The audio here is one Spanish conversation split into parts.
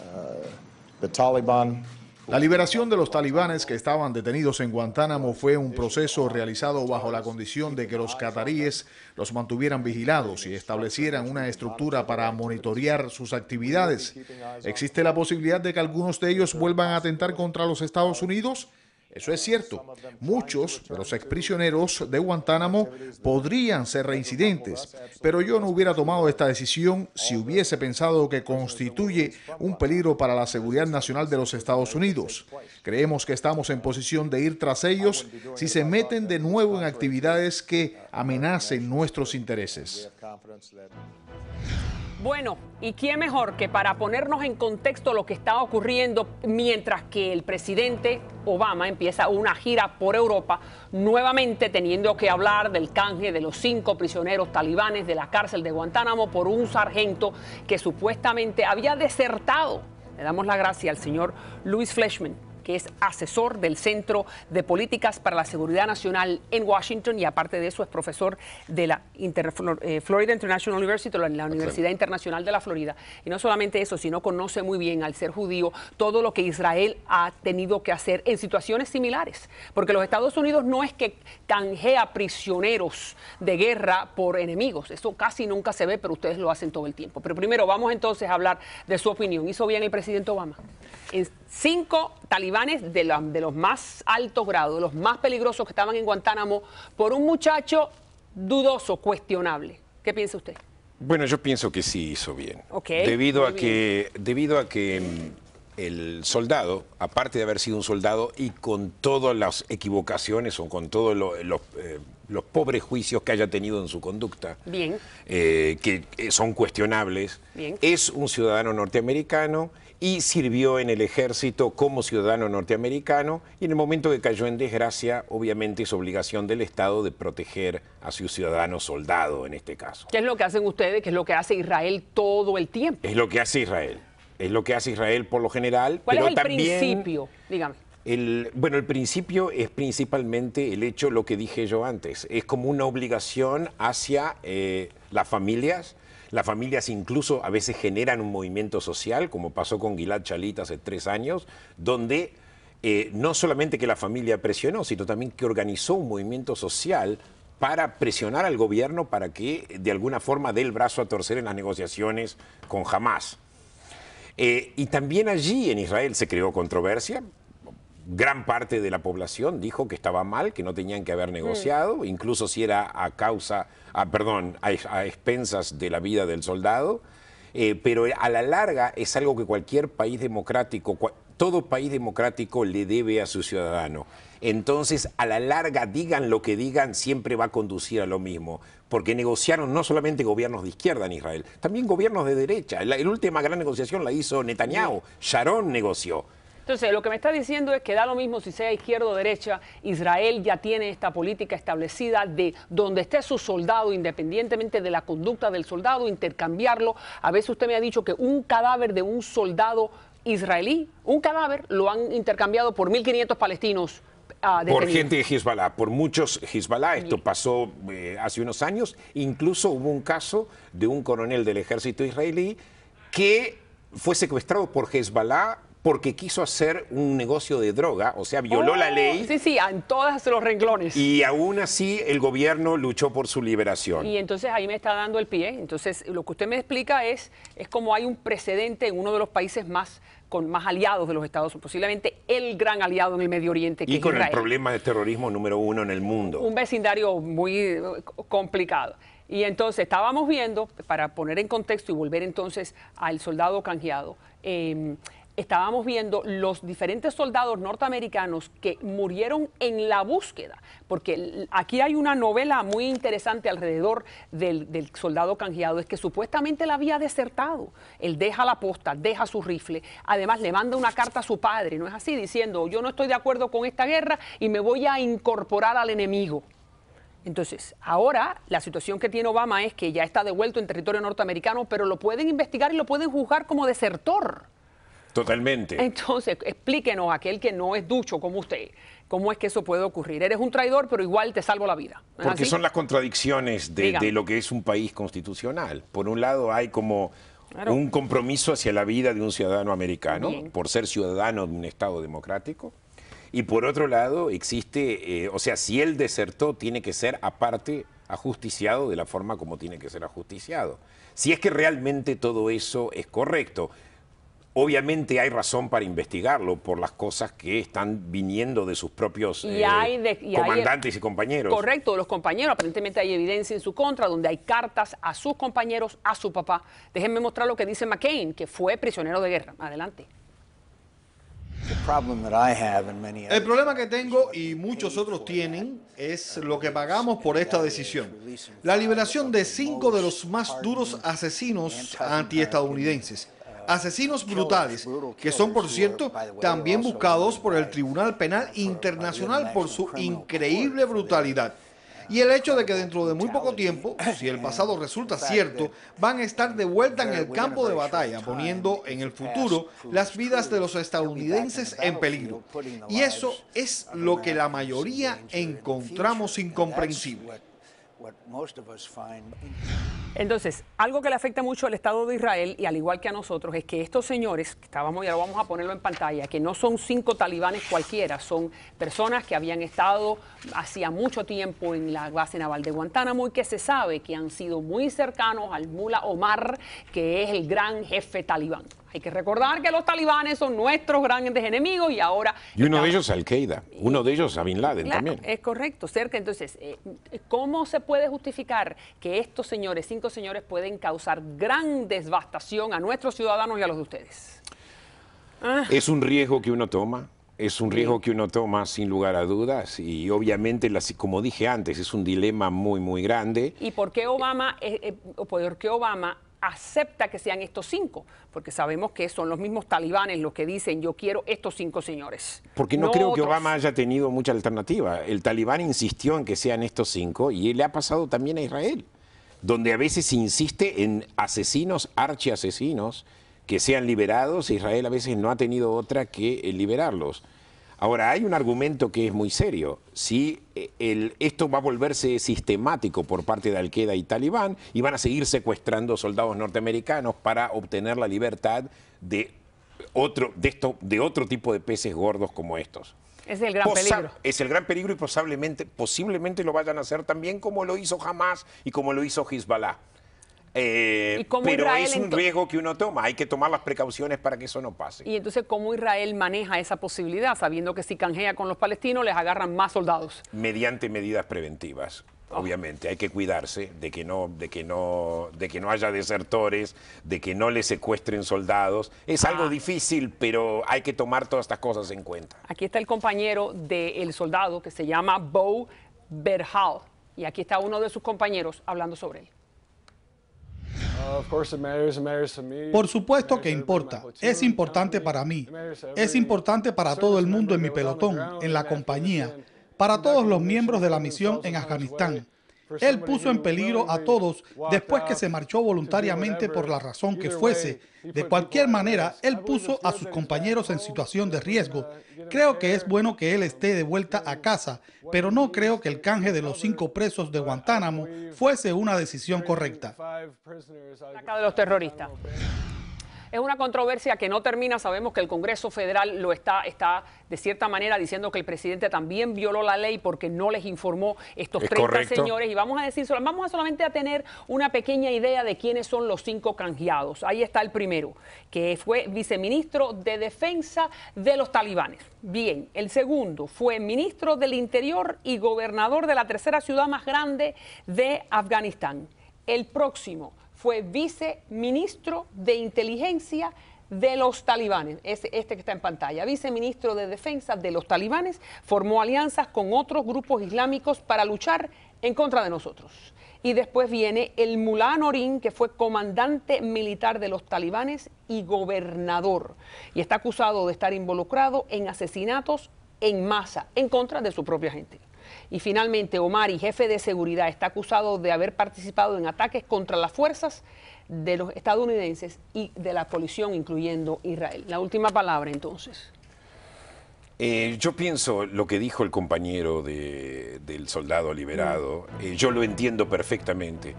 Uh, la liberación de los talibanes que estaban detenidos en Guantánamo fue un proceso realizado bajo la condición de que los cataríes los mantuvieran vigilados y establecieran una estructura para monitorear sus actividades. ¿Existe la posibilidad de que algunos de ellos vuelvan a atentar contra los Estados Unidos? Eso es cierto. Muchos de los exprisioneros de Guantánamo podrían ser reincidentes, pero yo no hubiera tomado esta decisión si hubiese pensado que constituye un peligro para la seguridad nacional de los Estados Unidos. Creemos que estamos en posición de ir tras ellos si se meten de nuevo en actividades que amenacen nuestros intereses. Bueno, ¿y qué mejor que para ponernos en contexto lo que está ocurriendo mientras que el presidente Obama empieza una gira por Europa, nuevamente teniendo que hablar del canje de los cinco prisioneros talibanes de la cárcel de Guantánamo por un sargento que supuestamente había desertado? Le damos la gracia al señor Luis Fleshman que es asesor del Centro de Políticas para la Seguridad Nacional en Washington y aparte de eso es profesor de la eh, Florida International University, la, la Universidad Internacional de la Florida. Y no solamente eso, sino conoce muy bien al ser judío todo lo que Israel ha tenido que hacer en situaciones similares, porque los Estados Unidos no es que canjea prisioneros de guerra por enemigos, eso casi nunca se ve, pero ustedes lo hacen todo el tiempo. Pero primero vamos entonces a hablar de su opinión. ¿Hizo bien el presidente Obama? En cinco talibanes de, de los más altos grados, de los más peligrosos que estaban en Guantánamo, por un muchacho dudoso, cuestionable. ¿Qué piensa usted? Bueno, yo pienso que sí hizo bien. debido, a Que, debido a que el soldado, aparte de haber sido un soldado y con todas las equivocaciones o con todos eh, los pobres juicios que haya tenido en su conducta, eh, que eh, son cuestionables, es un ciudadano norteamericano y sirvió en el ejército como ciudadano norteamericano y en el momento que cayó en desgracia, obviamente es obligación del Estado de proteger a su ciudadano soldado en este caso. ¿Qué es lo que hacen ustedes? ¿Qué es lo que hace Israel todo el tiempo? Es lo que hace Israel. Es lo que hace Israel por lo general. ¿Cuál pero es el también... principio? Dígame. El, bueno, el principio es principalmente el hecho, lo que dije yo antes, es como una obligación hacia eh, las familias, las familias incluso a veces generan un movimiento social, como pasó con Gilad Chalit hace tres años, donde eh, no solamente que la familia presionó, sino también que organizó un movimiento social para presionar al gobierno para que de alguna forma dé el brazo a torcer en las negociaciones con Hamas. Eh, y también allí en Israel se creó controversia, gran parte de la población dijo que estaba mal, que no tenían que haber mm. negociado, incluso si era a causa, perdón, a, expensas de la vida del soldado. Eh, pero a la larga es algo que cualquier país democrático, todo país democrático le debe a su ciudadano. Entonces, a la larga, digan lo que digan, siempre va a conducir a lo mismo. Porque negociaron no solamente gobiernos de izquierda en Israel, también gobiernos de derecha. la última gran negociación la hizo Netanyahu. Sharon negoció. Entonces, lo que me está diciendo es que da lo mismo si sea izquierdo o derecha, Israel ya tiene esta política establecida de donde esté su soldado, independientemente de la conducta del soldado, intercambiarlo. A veces usted me ha dicho que un cadáver de un soldado israelí, un cadáver, lo han intercambiado por 1.500 palestinos. Ah, por gente de Hezbollah, por muchos Hezbollah. Esto pasó eh, hace unos años. Incluso hubo un caso de un coronel del ejército israelí que fue secuestrado por Hezbollah porque quiso hacer un negocio de droga, o sea, violó la oh, ley. Sí, sí, en todos los renglones. Y aún así el gobierno luchó por su liberación. Y entonces ahí me está dando el pie. Entonces, lo que usted me explica es, es como hay un precedente en uno de los países más con más aliados de los Estados Unidos, posiblemente el gran aliado en el Medio Oriente. Que y con el problema de terrorismo número uno en el mundo. Un vecindario muy eh, complicado. Y entonces estábamos viendo, para poner en contexto y volver entonces al soldado canjeado, em, estábamos viendo los diferentes soldados norteamericanos que murieron en la búsqueda, porque aquí hay una novela muy interesante alrededor del, soldado canjeado, es que supuestamente la había desertado, él deja la posta, deja su rifle, además le manda una carta a su padre, ¿no es así? Diciendo, yo no estoy de acuerdo con esta guerra y me voy a incorporar al enemigo. Entonces, ahora la situación que tiene Obama es que ya está devuelto en territorio norteamericano, pero lo pueden investigar y lo pueden juzgar como desertor. Totalmente. Entonces, explíquenos a aquel que no es ducho como usted, cómo es que eso puede ocurrir. Eres un traidor, pero igual te salvo la vida. Porque son las contradicciones de, lo que es un país constitucional. Por un lado hay como un compromiso hacia la vida de un ciudadano americano por ser ciudadano de un Estado democrático. Y por otro lado, existe, eh, o sea, si él desertó, tiene que ser aparte ajusticiado de la forma como tiene que ser ajusticiado. Si es que realmente todo eso es correcto. Obviamente hay razón para investigarlo por las cosas que están viniendo de sus propios eh, comandantes y compañeros. Correcto, los compañeros. Aparentemente hay evidencia en su contra donde hay cartas a sus compañeros, a su papá. Déjenme mostrar lo que dice McCain, que fue prisionero de guerra. Adelante. El problema que tengo y muchos otros tienen es lo que pagamos por esta decisión. La liberación de cinco de los más duros asesinos antiestadounidenses asesinos brutales, que son, por cierto, también buscados por el Tribunal Penal Internacional por su increíble brutalidad. Y el hecho de que dentro de muy poco tiempo, si el pasado resulta cierto, van a estar de vuelta en el campo de batalla, poniendo en el futuro las vidas de los estadounidenses en peligro. Y eso es lo que la mayoría encontramos incomprensible. Entonces, algo que le afecta mucho al Estado de Israel y al igual que a nosotros es que estos señores, que estábamos, y ahora vamos a ponerlo en pantalla, que no son cinco talibanes cualquiera, son personas que habían estado hacía mucho tiempo en la base naval de Guantánamo y que se sabe que han sido muy cercanos al mula Omar, que es el gran jefe talibán. Hay que recordar que los talibanes son nuestros grandes enemigos y ahora... Y uno de ellos Al-Qaeda, uno de ellos a Bin Laden también. Es correcto, cerca. Entonces, eh, ¿cómo se puede justificar que estos señores, cinco señores, pueden causar gran devastación a nuestros ciudadanos y a los de ustedes? Ah. Es un riesgo que uno toma, es un riesgo que uno toma sin lugar a dudas y obviamente, como dije antes, es un dilema muy, muy grande. ¿Y por Obama, eh, por qué Obama acepta que sean estos cinco, porque sabemos que son los mismos talibanes los que dicen yo quiero estos cinco señores. Porque no, creo que Obama haya tenido mucha alternativa. El talibán insistió en que sean estos cinco y le ha pasado también a Israel, donde a veces insiste en asesinos, archiasesinos, que sean liberados. Israel a veces no ha tenido otra que eh, liberarlos. Ahora, hay un argumento que es muy serio. Si e, el, esto va a volverse sistemático por parte de Al-Qaeda y Talibán y van a seguir secuestrando soldados norteamericanos para obtener la libertad de otro, de, esto, de otro tipo de peces gordos como estos. Es el gran peligro. Es el gran peligro y posiblemente, posiblemente lo vayan a hacer también como lo hizo Hamas y como lo hizo Hezbollah. Eh, pero es un riesgo que uno toma, hay que tomar las precauciones para que eso no pase. Y entonces, ¿cómo Israel maneja esa posibilidad, sabiendo que si canjea con los palestinos, les agarran más soldados? Mediante medidas preventivas oh. obviamente hay que cuidarse de que no de que no de que no haya desertores de que no le secuestren soldados es ah. algo difícil pero hay que tomar todas estas cosas en cuenta aquí está el compañero del soldado que se llama Bo Berhal y aquí está uno de sus compañeros hablando sobre él por supuesto que importa. Es importante para mí. Es importante para todo el mundo en mi pelotón, en la compañía, para todos los miembros de la misión en Afganistán, él puso en peligro a todos después que se marchó voluntariamente por la razón que fuese. De cualquier manera, él puso a sus compañeros en situación de riesgo. Creo que es bueno que él esté de vuelta a casa, pero no creo que el canje de los cinco presos de Guantánamo fuese una decisión correcta. de los terroristas. Es una controversia que no termina. Sabemos que el Congreso Federal lo está, está de cierta manera diciendo que el presidente también violó la ley porque no les informó estos 30 señores. Y vamos a decir, vamos solamente a tener una pequeña idea de quiénes son los cinco canjeados. Ahí está el primero, que fue viceministro de Defensa de los talibanes. Bien, el segundo fue ministro del Interior y gobernador de la tercera ciudad más grande de Afganistán. El próximo fue viceministro de inteligencia de los talibanes, este que está en pantalla, viceministro de defensa de los talibanes, formó alianzas con otros grupos islámicos para luchar en contra de nosotros. Y después viene el Mulán Orín, que fue comandante militar de los talibanes y gobernador, y está acusado de estar involucrado en asesinatos en masa en contra de su propia gente. Y finalmente, Omari, jefe de seguridad, está acusado de haber participado en ataques contra las fuerzas de los estadounidenses y de la policía, incluyendo Israel. La última palabra, entonces. Eh, yo pienso lo que dijo el compañero del soldado liberado, eh, yo lo entiendo perfectamente,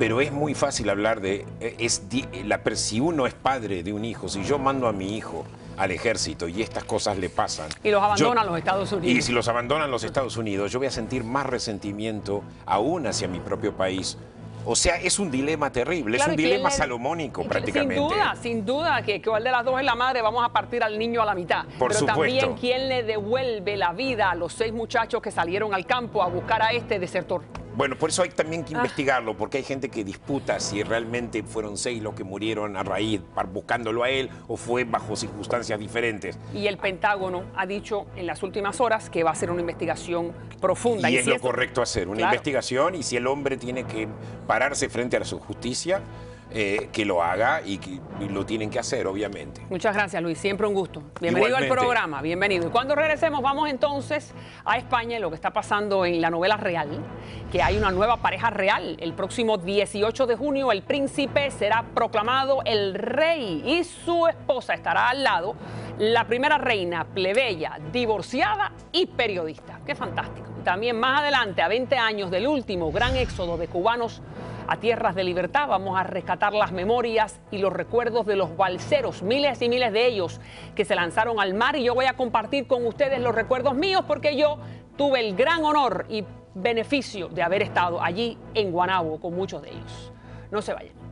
pero es muy fácil hablar de, eh, es, la, si uno es padre de un hijo, si yo mando a mi hijo al ejército y estas cosas le pasan. Y los abandonan los Estados Unidos. Y si los abandonan los Estados Unidos, yo voy a sentir más resentimiento aún hacia mi propio país. O sea, es un dilema terrible, es un dilema salomónico prácticamente. Sin duda, sin duda, que, igual de las dos es la madre, vamos a partir al niño a la mitad. Pero también quién le devuelve la vida a los seis muchachos que salieron al campo a buscar a este desertor. Bueno, por eso hay también que ah. investigarlo, porque hay gente que disputa si realmente fueron seis los que murieron a raíz, buscándolo a él, o fue bajo circunstancias diferentes. Y el Pentágono ha dicho en las últimas horas que va a hacer una investigación profunda. Y, es lo correcto hacer, una investigación, y si el hombre tiene que pararse frente a su justicia, eh, que lo haga y lo tienen que hacer, obviamente. Muchas gracias, Luis. Siempre un gusto. Bienvenido al programa. Bienvenido. Y cuando regresemos, vamos entonces a España lo que está pasando en la novela real, que hay una nueva pareja real. El próximo 18 de junio, el príncipe será proclamado el rey y su esposa estará al lado, la primera reina plebeya, divorciada y periodista. Qué fantástico también más adelante, a 20 años del último gran éxodo de cubanos a tierras de libertad, vamos a rescatar las memorias y los recuerdos de los balseros, miles y miles de ellos que se lanzaron al mar y yo voy a compartir con ustedes los recuerdos míos porque yo tuve el gran honor y beneficio de haber estado allí en Guanabo con muchos de ellos. No se vayan.